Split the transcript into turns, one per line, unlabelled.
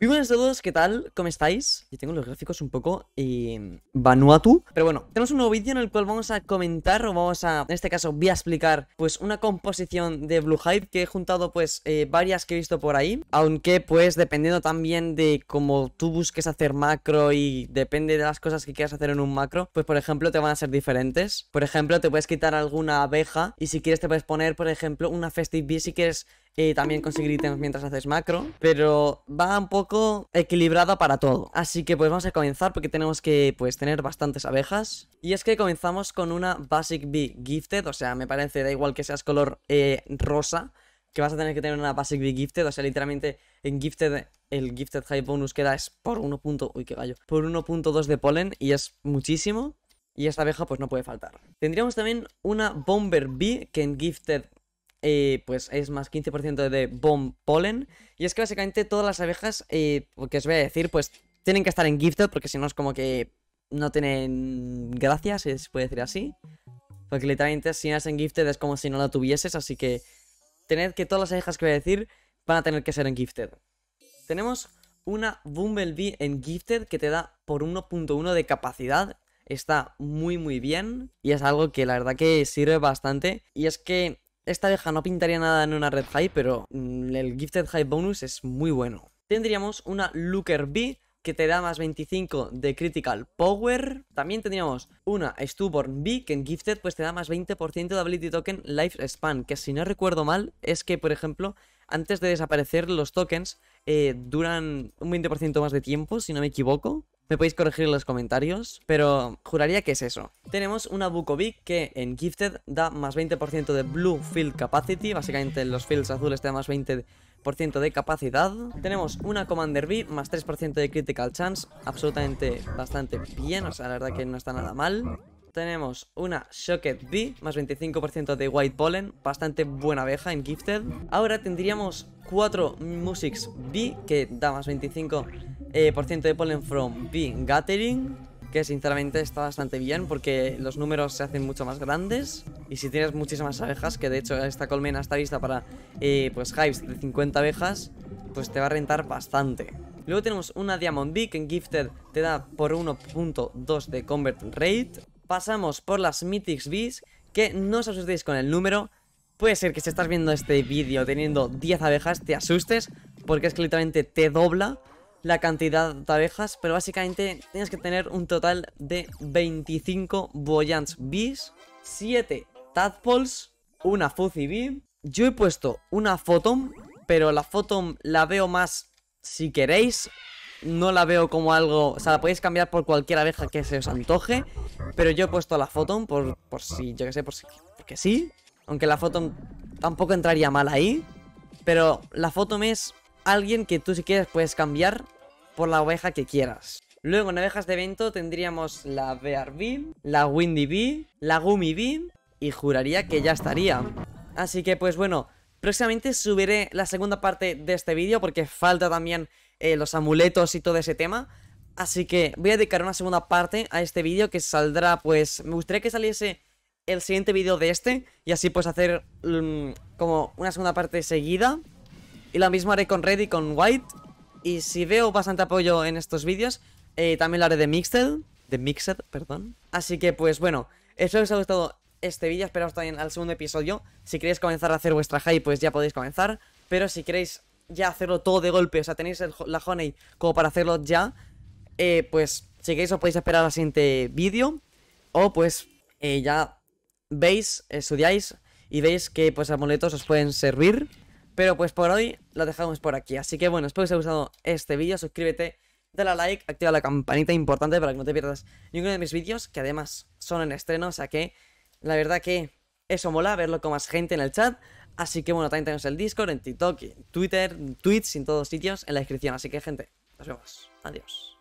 Muy buenas a todos, ¿qué tal? ¿Cómo estáis? Yo tengo los gráficos un poco eh, Vanuatu Pero bueno, tenemos un nuevo vídeo en el cual vamos a comentar O vamos a, en este caso, voy a explicar Pues una composición de Blue Hype Que he juntado pues eh, varias que he visto por ahí Aunque pues dependiendo también De cómo tú busques hacer macro Y depende de las cosas que quieras hacer en un macro Pues por ejemplo te van a ser diferentes Por ejemplo te puedes quitar alguna abeja Y si quieres te puedes poner por ejemplo una Festive Bee Si quieres también conseguir ítems mientras haces macro, pero va un poco equilibrada para todo. Así que pues vamos a comenzar porque tenemos que pues tener bastantes abejas. Y es que comenzamos con una Basic Bee Gifted, o sea, me parece, da igual que seas color eh, rosa, que vas a tener que tener una Basic Bee Gifted, o sea, literalmente en Gifted el Gifted High Bonus queda es por 1. uy, qué gallo, por 1.2 de polen y es muchísimo. Y esta abeja pues no puede faltar. Tendríamos también una Bomber Bee que en Gifted eh, pues es más 15% de bomb pollen. Y es que básicamente todas las abejas, eh, que os voy a decir, pues tienen que estar en gifted porque si no es como que no tienen Gracias, si se puede decir así. Porque literalmente si no es en gifted es como si no la tuvieses, así que tened que todas las abejas que voy a decir van a tener que ser en gifted. Tenemos una Bumblebee en gifted que te da por 1.1 de capacidad, está muy muy bien y es algo que la verdad que sirve bastante y es que esta abeja no pintaría nada en una red high, pero mm, el Gifted High bonus es muy bueno. Tendríamos una Looker B que te da más 25 de Critical Power. También tendríamos una Stubborn B, que en Gifted pues te da más 20% de Ability Token Lifespan, que si no recuerdo mal es que, por ejemplo, antes de desaparecer los tokens eh, duran un 20% más de tiempo, si no me equivoco. Me podéis corregir en los comentarios, pero juraría que es eso. Tenemos una Bukovic que en Gifted da más 20% de Blue Field Capacity, básicamente en los fields azules te da más 20% de capacidad. Tenemos una Commander B más 3% de Critical Chance, absolutamente bastante bien, o sea, la verdad que no está nada mal tenemos una Shocked Bee, más 25% de White Pollen, bastante buena abeja en Gifted. Ahora tendríamos 4 Musics Bee, que da más 25% eh, de Pollen from Bee Gathering que sinceramente está bastante bien porque los números se hacen mucho más grandes y si tienes muchísimas abejas, que de hecho esta colmena está lista para eh, pues hives de 50 abejas, pues te va a rentar bastante. Luego tenemos una Diamond Bee que en Gifted te da por 1.2 de Convert Rate pasamos por las Mythics Bees, que no os asustéis con el número. Puede ser que si estás viendo este vídeo teniendo 10 abejas te asustes, porque es que literalmente te dobla la cantidad de abejas, pero básicamente tienes que tener un total de 25 Boyans Bees, 7 Tadpoles, una Fuzzy Bee. Yo he puesto una Photon, pero la Photon la veo más, si queréis, no la veo como algo... O sea, la podéis cambiar por cualquier abeja que se os antoje. Pero yo he puesto la Photon por, por si, yo que sé, por si, que sí. Aunque la Photon tampoco entraría mal ahí. Pero la Photon es alguien que tú si quieres puedes cambiar por la oveja que quieras. Luego en abejas de evento tendríamos la Bear la Windy Bee, la Gumi Bee y juraría que ya estaría. Así que pues bueno, próximamente subiré la segunda parte de este vídeo porque falta también eh, los amuletos y todo ese tema. Así que voy a dedicar una segunda parte a este vídeo que saldrá, pues, me gustaría que saliese el siguiente vídeo de este y así pues hacer mm, como una segunda parte seguida. Y la misma haré con Red y con White. Y si veo bastante apoyo en estos vídeos, eh, también lo haré de Mixed. De Mixed, perdón. Así que pues bueno, espero que os haya gustado este vídeo. Esperaos también al segundo episodio. Si queréis comenzar a hacer vuestra hype, pues ya podéis comenzar. Pero si queréis ya hacerlo todo de golpe, o sea, tenéis el, la Honey como para hacerlo ya, eh, pues si queréis os podéis esperar al siguiente vídeo. O pues eh, ya veis, estudiáis y veis que pues amuletos os pueden servir. Pero pues por hoy lo dejamos por aquí. Así que bueno, espero que os haya gustado este vídeo. Suscríbete, dale a like, activa la campanita importante para que no te pierdas ninguno de mis vídeos. Que además son en estreno, o sea que la verdad que eso mola, verlo con más gente en el chat. Así que bueno, también tenemos el Discord, en TikTok, en Twitter, en Twitch, en todos sitios, en la descripción. Así que gente, nos vemos. Adiós.